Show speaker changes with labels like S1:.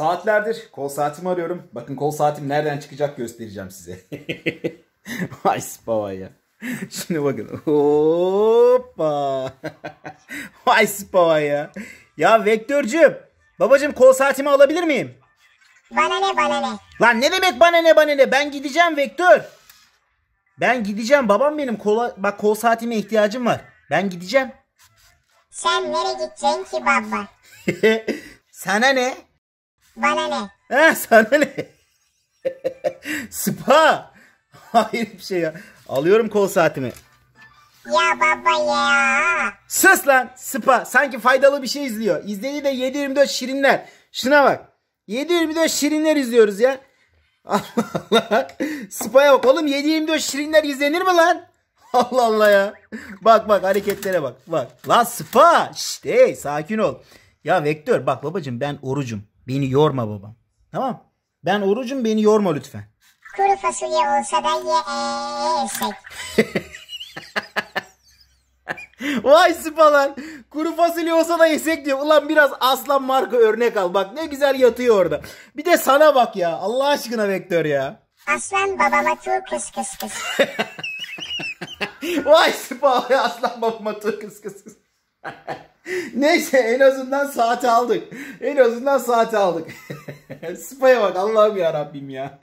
S1: Saatlerdir kol saatimi arıyorum. Bakın kol saatim nereden çıkacak göstereceğim size. Vay spava ya. Şimdi bakın. Hoppa. Vay spava ya. Ya vektörcüm. Babacım kol saatimi alabilir miyim? Bana ne bana ne. Lan ne demek bana ne bana ne. Ben gideceğim vektör. Ben gideceğim. Babam benim kola, bak kol saatime ihtiyacım var. Ben gideceğim. Sen nereye gideceksin ki baba? Sana ne? Bana ne? He sana ne? Spa. Hayır bir şey ya. Alıyorum kol saatimi. Ya baba ya. Sus lan spa. Sanki faydalı bir şey izliyor. İzlediği de 724 şirinler. Şuna bak. 724 şirinler izliyoruz ya. Allah Allah. Spa'ya bak oğlum 724 şirinler izlenir mi lan? Allah Allah ya. Bak bak hareketlere bak. Bak. Lan spa. Şşt hey sakin ol. Ya Vektör bak babacım ben orucum. Beni yorma babam. Tamam. Ben orucum beni yorma lütfen. Kuru fasulye olsa da yersek. Vay sıpalar. Kuru fasulye olsa da yesek diyor. Ulan biraz aslan marka örnek al. Bak ne güzel yatıyor orada. Bir de sana bak ya. Allah aşkına vektör ya. Aslan babama tur kıs kıs kıs. Vay sıpalar. Aslan babama tur kıs kıs kıs. Neyse en azından saati aldık. En azından saati aldık. Spaya bak Allah'ım ya Rabbim ya.